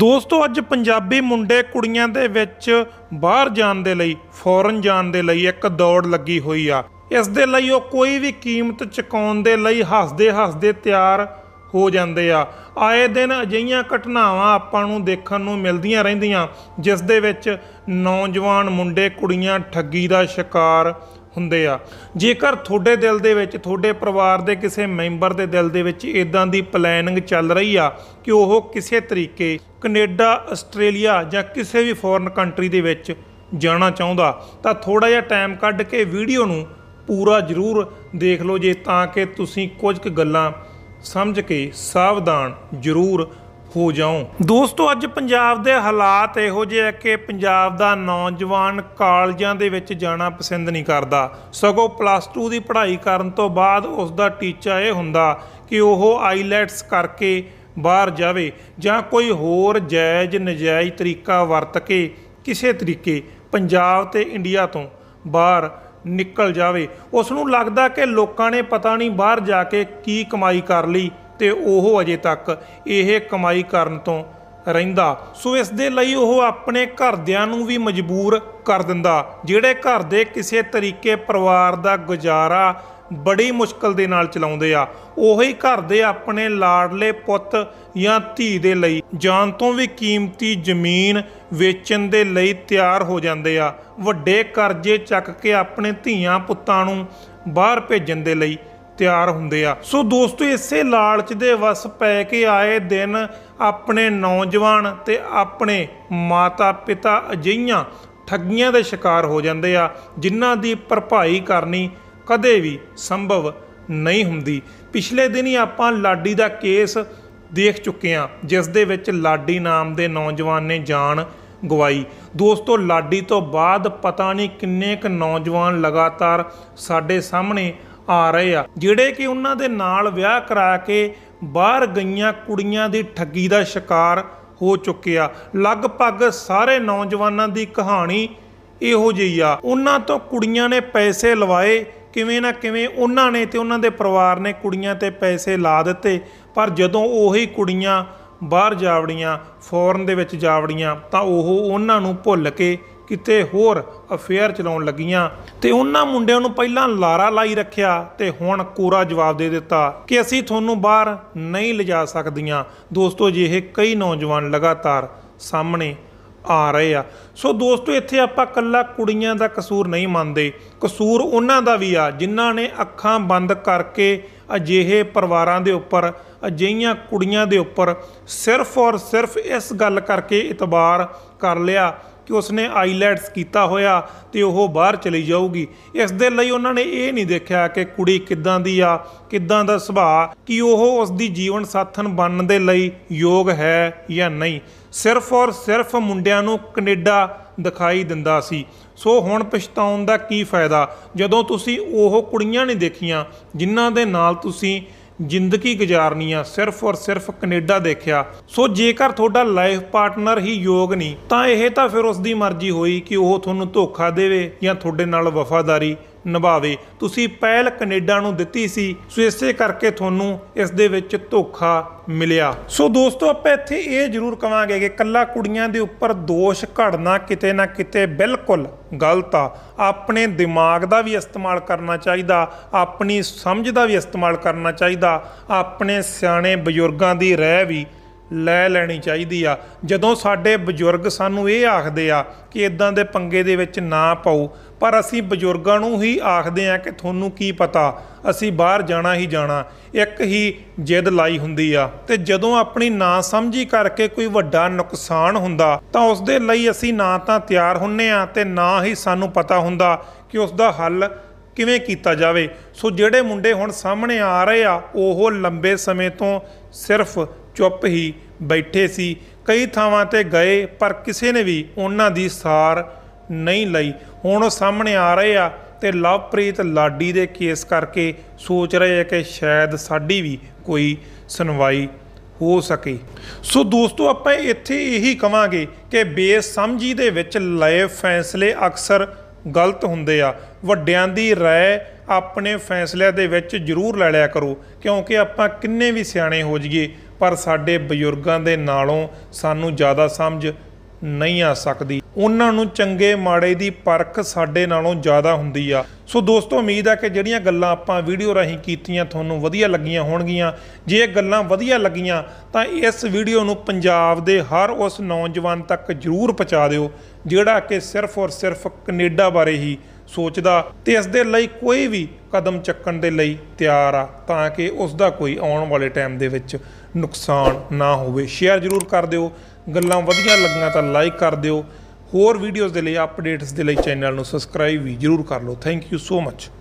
ਦੋਸਤੋ ਅੱਜ ਪੰਜਾਬੀ ਮੁੰਡੇ ਕੁੜੀਆਂ ਦੇ ਵਿੱਚ ਬਾਹਰ ਜਾਣ ਦੇ ਲਈ ਫੋਰਨ ਜਾਣ ਦੇ ਲਈ ਇੱਕ ਦੌੜ ਲੱਗੀ ਹੋਈ ਆ ਇਸ ਦੇ ਲਈ ਉਹ ਕੋਈ ਵੀ ਕੀਮਤ ਚੁਕਾਉਣ ਦੇ ਲਈ ਹੱਸਦੇ ਹੱਸਦੇ ਤਿਆਰ ਹੋ ਜਾਂਦੇ ਆ ਆਏ ਦਿਨ ਅਜਈਆਂ ਘਟਨਾਵਾਂ ਆਪਾਂ ਨੂੰ ਦੇਖਣ ਨੂੰ ਮਿਲਦੀਆਂ ਰਹਿੰਦੀਆਂ ਜਿਸ ਦੇ ਵਿੱਚ ਨੌਜਵਾਨ ਮੁੰਡੇ ਕੁੜੀਆਂ ਠੱਗੀ ਦਾ ਸ਼ਿਕਾਰ ਹੁੰਦੇ ਆ ਜੇਕਰ ਤੁਹਾਡੇ ਦਿਲ ਦੇ ਵਿੱਚ ਤੁਹਾਡੇ ਪਰਿਵਾਰ ਦੇ ਕਿਸੇ ਮੈਂਬਰ ਦੇ ਦਿਲ ਦੇ ਵਿੱਚ ਇਦਾਂ ਦੀ ਪਲੈਨਿੰਗ ਚੱਲ ਰਹੀ ਆ ਕਿ ਉਹ ਕਿਸੇ ਤਰੀਕੇ ਕੈਨੇਡਾ ਆਸਟ੍ਰੇਲੀਆ ਜਾਂ ਕਿਸੇ ਵੀ ਫੋਰਨ ਕੰਟਰੀ ਦੇ ਵਿੱਚ ਜਾਣਾ ਚਾਹੁੰਦਾ ਤਾਂ ਥੋੜਾ ਜਿਹਾ ਟਾਈਮ ਕੱਢ ਕੇ ਵੀਡੀਓ ਨੂੰ ਪੂਰਾ ਜ਼ਰੂਰ ਦੇਖ ਲਓ ਜੇ ਤਾਂ ਕਿ ਤੁਸੀਂ ਕੁਝ ਕੁ ਗੱਲਾਂ ਸਮਝ ਕੇ ਸਾਵਧਾਨ ਜ਼ਰੂਰ ਹੋ ਜਾਉ ਦੋਸਤੋ ਅੱਜ ਪੰਜਾਬ ਦੇ ਹਾਲਾਤ ਇਹੋ ਜਿਹੇ ਆ ਕਿ ਪੰਜਾਬ ਦਾ ਨੌਜਵਾਨ ਕਾਲਜਾਂ ਦੇ ਵਿੱਚ ਜਾਣਾ ਪਸੰਦ ਨਹੀਂ ਕਰਦਾ ਸਗੋਂ ਪਲੱਸ 2 ਦੀ ਪੜ੍ਹਾਈ ਕਰਨ ਤੋਂ ਬਾਅਦ ਉਸ ਦਾ ਟੀਚਾ ਇਹ ਹੁੰਦਾ ਕਿ ਉਹ ਆਈਲੈਟਸ ਕਰਕੇ ਬਾਹਰ ਜਾਵੇ ਜਾਂ ਕੋਈ ਹੋਰ ਜਾਇਜ਼ ਨਜਾਇਜ਼ ਤਰੀਕਾ ਵਰਤ ਕੇ ਕਿਸੇ ਤਰੀਕੇ ਪੰਜਾਬ ਤੇ ਇੰਡੀਆ ਤੋਂ ਬਾਹਰ ਨਿਕਲ ਜਾਵੇ ਉਸ ਨੂੰ ਲੱਗਦਾ ਕਿ ਲੋਕਾਂ ਨੇ ਪਤਾ ਨਹੀਂ ਬਾਹਰ ਜਾ ਕੇ ਕੀ ਕਮਾਈ ਕਰ ਲਈ ਤੇ ਉਹ ਅਜੇ ਤੱਕ ਇਹ ਕਮਾਈ ਕਰਨ ਤੋਂ ਰਹਿੰਦਾ ਸੋ ਇਸ ਦੇ ਲਈ ਉਹ ਆਪਣੇ ਘਰਦਿਆਂ ਨੂੰ ਵੀ ਮਜਬੂਰ ਕਰ ਦਿੰਦਾ ਜਿਹੜੇ ਘਰ ਦੇ ਕਿਸੇ ਤਰੀਕੇ ਪਰਿਵਾਰ ਦਾ ਗੁਜ਼ਾਰਾ ਬੜੀ ਮੁਸ਼ਕਲ ਦੇ ਨਾਲ ਚਲਾਉਂਦੇ ਆ ਉਹੀ ਘਰ ਦੇ ਆਪਣੇ ਲਾੜਲੇ ਪੁੱਤ ਜਾਂ ਧੀ ਦੇ ਲਈ ਜਾਨ ਤੋਂ ਵੀ ਕੀਮਤੀ ਜ਼ਮੀਨ ਵੇਚਣ ਦੇ ਲਈ ਤਿਆਰ ਹੋ ਜਾਂਦੇ ਆ ਵੱਡੇ ਕਰਜ਼ੇ ਚੱਕ ਕੇ ਆਪਣੇ ਧੀਆਂ ਪੁੱਤਾਂ ਨੂੰ ਬਾਹਰ ਭੇਜਣ ਦੇ ਲਈ ਤਿਆਰ ਹੁੰਦੇ ਆ ਸੋ ਦੋਸਤੋ ਇਸੇ ਲਾਲਚ ਦੇ ਵਸ ਪੈ ਕੇ ਆਏ ਦਿਨ ਆਪਣੇ ਨੌਜਵਾਨ ਤੇ ਆਪਣੇ ਮਾਤਾ-ਪਿਤਾ ਅਜਈਆਂ ਠੱਗੀਆਂ ਦੇ ਸ਼ਿਕਾਰ ਹੋ ਜਾਂਦੇ ਆ ਜਿਨ੍ਹਾਂ ਦੀ ਭਰਪਾਈ ਕਰਨੀ ਕਦੇ ਵੀ ਸੰਭਵ ਨਹੀਂ ਹੁੰਦੀ ਪਿਛਲੇ ਦਿਨ ਹੀ ਆਪਾਂ ਲਾਡੀ ਦਾ ਕੇਸ ਦੇਖ ਚੁੱਕੇ ਆ ਜਿਸ ਦੇ ਵਿੱਚ ਲਾਡੀ ਨਾਮ ਦੇ ਨੌਜਵਾਨ ਨੇ ਜਾਨ ਗਵਾਈ ਦੋਸਤੋ ਲਾਡੀ ਤੋਂ ਬਾਅਦ ਪਤਾ ਨਹੀਂ ਕਿੰਨੇ ਕ ਨੌਜਵਾਨ ਲਗਾਤਾਰ ਸਾਡੇ ਸਾਹਮਣੇ ਆ ਰਹੇ ਆ ਜਿਹੜੇ ਕਿ ਉਹਨਾਂ ਦੇ ਨਾਲ ਵਿਆਹ ਕਰਾ ਕੇ ਬਾਹਰ ਗਈਆਂ ਕੁੜੀਆਂ ਦੀ ਠੱਗੀ ਦਾ ਸ਼ਿਕਾਰ ਹੋ ਚੁੱਕਿਆ ਲਗਭਗ ਸਾਰੇ ਨੌਜਵਾਨਾਂ ਦੀ ਕਹਾਣੀ ਇਹੋ ਜਿਹੀ ਆ ਉਹਨਾਂ ਤੋਂ ਕੁੜੀਆਂ ਨੇ ਪੈਸੇ ਲਵਾਏ ਕਿਵੇਂ ਨਾ ਕਿਵੇਂ ਉਹਨਾਂ ਨੇ ਤੇ ਉਹਨਾਂ ਦੇ ਪਰਿਵਾਰ ਨੇ ਕੁੜੀਆਂ ਤੇ ਪੈਸੇ ਲਾ ਦਿੱਤੇ ਪਰ ਜਦੋਂ ਉਹੀ ਕੁੜੀਆਂ ਬਾਹਰ ਜਾਵੜੀਆਂ ਫੋਰਨ ਦੇ ਵਿੱਚ ਜਾਵੜੀਆਂ ਤਾਂ ਉਹ ਉਹਨਾਂ ਨੂੰ ਭੁੱਲ ਕੇ ਕਿਤੇ ਹੋਰ ਅਫੇਅਰ ਚਲਾਉਣ ਲੱਗੀਆਂ ਤੇ ਉਹਨਾਂ ਮੁੰਡਿਆਂ ਨੂੰ ਪਹਿਲਾਂ ਲਾਰਾ ਲਾਈ ਰੱਖਿਆ ਤੇ ਹੁਣ ਕੋਰਾ ਜਵਾਬ ਦੇ ਦਿੱਤਾ ਕਿ ਅਸੀਂ ਤੁਹਾਨੂੰ ਬਾਹਰ ਨਹੀਂ ਲਿਜਾ ਸਕਦੀਆਂ ਦੋਸਤੋ ਜਿਹੇ ਕਈ ਨੌਜਵਾਨ ਲਗਾਤਾਰ ਸਾਹਮਣੇ ਆ ਰਹੇ ਆ ਸੋ ਦੋਸਤੋ ਇੱਥੇ ਆਪਾਂ ਕੱਲਾ ਕੁੜੀਆਂ ਦਾ ਕਸੂਰ ਨਹੀਂ ਮੰਨਦੇ ਕਸੂਰ ਉਹਨਾਂ ਦਾ ਵੀ ਆ ਜਿਨ੍ਹਾਂ ਨੇ ਅੱਖਾਂ ਬੰਦ ਕਰਕੇ ਅਜਿਹੇ ਪਰਿਵਾਰਾਂ ਦੇ ਉੱਪਰ ਅਜਿਹੀਆਂ ਕੁੜੀਆਂ ਦੇ ਉੱਪਰ ਸਿਰਫ ਔਰ ਸਿਰਫ ਇਸ ਗੱਲ ਕਰਕੇ ਇਤਬਾਰ ਕਰ ਲਿਆ ਕਿ ਉਸਨੇ ਆਈਲੈਟਸ ਕੀਤਾ ਹੋਇਆ ਤੇ ਉਹ ਬਾਹਰ ਚਲੀ ਜਾਊਗੀ ਇਸ ਦੇ ਲਈ ਉਹਨਾਂ ਨੇ ਇਹ ਨਹੀਂ ਦੇਖਿਆ ਕਿ ਕੁੜੀ ਕਿੱਦਾਂ ਦੀ ਆ ਕਿੱਦਾਂ ਦਾ ਸੁਭਾਅ ਕਿ ਉਹ ਉਸ ਦੀ ਜੀਵਨ ਸਾਥਣ ਬਣਨ ਦੇ ਲਈ ਯੋਗ ਹੈ ਜਾਂ ਨਹੀਂ ਸਿਰਫ ਔਰ ਸਿਰਫ ਮੁੰਡਿਆਂ ਨੂੰ ਕੈਨੇਡਾ ਦਿਖਾਈ ਦਿੰਦਾ ਸੀ ਸੋ ਹੁਣ ਪਛਤਾਉਣ ਦਾ ਕੀ ਫਾਇਦਾ ਜਦੋਂ ਤੁਸੀਂ ਉਹ ਕੁੜੀਆਂ ਨਹੀਂ ਦੇਖੀਆਂ ਜਿਨ੍ਹਾਂ ਦੇ ਨਾਲ ਤੁਸੀਂ ਜ਼ਿੰਦਗੀ ਗੁਜ਼ਾਰਨੀ ਆ ਸਿਰਫ ਔਰ ਸਿਰਫ ਕੈਨੇਡਾ ਦੇਖਿਆ ਸੋ ਜੇਕਰ ਤੁਹਾਡਾ ਲਾਈਫ ਪਾਰਟਨਰ ਹੀ ਯੋਗ ਨਹੀਂ ਤਾਂ ਇਹ ਤਾਂ ਫਿਰ ਉਸ ਦੀ ਮਰਜ਼ੀ ਹੋਈ ਕਿ ਉਹ ਤੁਹਾਨੂੰ ਧੋਖਾ ਦੇਵੇ ਜਾਂ ਤੁਹਾਡੇ ਨਾਲ ਵਫਾਦਾਰੀ ਨਿਭਾਵੇ ਤੁਸੀਂ ਪਹਿਲ ਕੈਨੇਡਾ ਨੂੰ ਦਿੱਤੀ ਸੀ ਸੋ ਇਸੇ ਕਰਕੇ ਤੁਹਾਨੂੰ ਇਸ ਦੇ ਵਿੱਚ ਧੋਖਾ ਮਿਲਿਆ ਸੋ ਦੋਸਤੋ ਆਪਾਂ ਇੱਥੇ ਇਹ ਜ਼ਰੂਰ ਕਵਾਂਗੇ ਕਿ ਕੱਲਾ ਕੁੜੀਆਂ ਦੇ ਉੱਪਰ ਦੋਸ਼ ਘੜਨਾ ਕਿਤੇ ਨਾ ਕਿਤੇ ਬਿਲਕੁਲ ਗਲਤ ਆ ਆਪਣੇ ਦਿਮਾਗ ਦਾ ਵੀ ਇਸਤੇਮਾਲ ਕਰਨਾ ਚਾਹੀਦਾ ਆਪਣੀ ਸਮਝ ਦਾ ਵੀ ਇਸਤੇਮਾਲ ਕਰਨਾ ਚਾਹੀਦਾ ਆਪਣੇ ਸਿਆਣੇ ਬਜ਼ੁਰਗਾਂ ਦੀ ਰਹਿ ਵੀ ਲੈ ਲੈਣੀ ਚਾਹੀਦੀ ਆ ਜਦੋਂ ਸਾਡੇ ਬਜ਼ੁਰਗ ਸਾਨੂੰ ਇਹ ਆਖਦੇ ਆ ਕਿ ਇਦਾਂ ਦੇ ਪੰਗੇ ਦੇ ਵਿੱਚ ਨਾ ਪਾਓ ਪਰ ਅਸੀਂ ਬਜ਼ੁਰਗਾਂ ਨੂੰ ਹੀ ਆਖਦੇ ਆ ਕਿ ਤੁਹਾਨੂੰ ਕੀ ਪਤਾ ਅਸੀਂ ਬਾਹਰ ਜਾਣਾ ਹੀ ਜਾਣਾ ਇੱਕ ਹੀ ਜਿੱਦ ਲਾਈ ਹੁੰਦੀ ਆ ਤੇ ਜਦੋਂ ਆਪਣੀ ਨਾ ਸਮਝੀ ਕਰਕੇ ਕੋਈ ਵੱਡਾ ਨੁਕਸਾਨ ਹੁੰਦਾ ਤਾਂ ਉਸ ਦੇ ਲਈ ਅਸੀਂ ਨਾ ਤਾਂ ਤਿਆਰ ਹੁੰਨੇ ਆ ਤੇ ਨਾ ਹੀ ਸਾਨੂੰ ਪਤਾ ਹੁੰਦਾ ਕਿ ਉਸ ਦਾ ਹੱਲ ਕਿਵੇਂ ਕੀਤਾ ਜਾਵੇ ਸੋ ਜਿਹੜੇ ਮੁੰਡੇ ਹੁਣ ਸਾਹਮਣੇ ਆ ਰਹੇ ਆ ਉਹ ਲੰਬੇ ਸਮੇਂ ਤੋਂ ਸਿਰਫ ਚੁੱਪ ਹੀ ਬੈਠੇ ਸੀ ਕਈ ਥਾਵਾਂ ਤੇ ਗਏ ਪਰ ਕਿਸੇ ਨੇ ਵੀ ਉਹਨਾਂ ਦੀ ਸਾਰ ਨਹੀਂ ਲਈ ਹੁਣ ਉਹ ਸਾਹਮਣੇ ਆ ਰਹੇ ਆ ਤੇ ਲਵਪ੍ਰੀਤ ਲਾਡੀ ਦੇ ਕੇਸ ਕਰਕੇ ਸੋਚ ਰਹੇ ਆ ਕਿ ਸ਼ਾਇਦ ਸਾਡੀ ਵੀ ਕੋਈ ਸੁਣਵਾਈ ਹੋ ਸਕੇ ਸੋ ਦੋਸਤੋ ਆਪਾਂ ਇੱਥੇ ਇਹੀ ਕਵਾਂਗੇ ਕਿ ਬੇਸਮਝੀ ਦੇ ਵਿੱਚ ਲਏ ਫੈਸਲੇ ਅਕਸਰ ਗਲਤ ਹੁੰਦੇ ਆ ਵੱਡਿਆਂ ਦੀ رائے ਆਪਣੇ ਫੈਸਲਿਆਂ ਦੇ ਵਿੱਚ ਜ਼ਰੂਰ ਲੈ ਲਿਆ ਕਰੋ ਕਿਉਂਕਿ ਆਪਾਂ ਕਿੰਨੇ ਵੀ ਸਿਆਣੇ ਹੋ ਜਾਈਏ ਪਰ ਸਾਡੇ ਬਜ਼ੁਰਗਾਂ ਦੇ ਨਾਲੋਂ ਸਾਨੂੰ ਜ਼ਿਆਦਾ ਸਮਝ ਨਹੀਂ ਆ ਸਕਦੀ ਉਹਨਾਂ ਨੂੰ ਚੰਗੇ ਮਾੜੇ ਦੀ ਪਰਖ ਸਾਡੇ ਨਾਲੋਂ ਜ਼ਿਆਦਾ ਹੁੰਦੀ ਆ ਸੋ ਦੋਸਤੋ ਉਮੀਦ ਆ ਕਿ ਜਿਹੜੀਆਂ ਗੱਲਾਂ ਆਪਾਂ ਵੀਡੀਓ ਰਾਹੀਂ ਕੀਤੀਆਂ ਤੁਹਾਨੂੰ ਵਧੀਆ ਲੱਗੀਆਂ ਹੋਣਗੀਆਂ ਜੇ ਇਹ ਗੱਲਾਂ ਵਧੀਆ ਲੱਗੀਆਂ ਤਾਂ ਇਸ ਵੀਡੀਓ ਨੂੰ ਪੰਜਾਬ ਦੇ ਹਰ ਉਸ ਨੌਜਵਾਨ ਤੱਕ ਜ਼ਰੂਰ ਪਹੁੰਚਾ ਦਿਓ ਜਿਹੜਾ ਕਿ ਸਿਰਫ ਔਰ ਸਿਰਫ ਕੈਨੇਡਾ ਬਾਰੇ ਹੀ ਸੋਚਦਾ ਤੇ ਇਸ ਦੇ ਲਈ ਕੋਈ ਵੀ ਕਦਮ ਚੱਕਣ ਦੇ ਲਈ ਤਿਆਰ ਆ ਤਾਂ ਕਿ ਉਸ ਦਾ ਕੋਈ ਆਉਣ ਵਾਲੇ ਟਾਈਮ ਦੇ ਵਿੱਚ ਨੁਕਸਾਨ ਨਾ ਹੋਵੇ ਸ਼ੇਅਰ ਜ਼ਰੂਰ ਕਰ ਦਿਓ ਗੱਲਾਂ ਵਧੀਆ ਲੱਗੀਆਂ ਤਾਂ ਲਾਈਕ ਕਰ ਦਿਓ ਹੋਰ ਵੀਡੀਓਜ਼ ਦੇ ਲਈ ਅਪਡੇਟਸ ਦੇ ਲਈ ਚੈਨਲ ਨੂੰ ਸਬਸਕ੍ਰਾਈਬ ਵੀ ਜ਼ਰੂਰ ਕਰ ਲਓ ਥੈਂਕ ਯੂ ਸੋ ਮੱਚ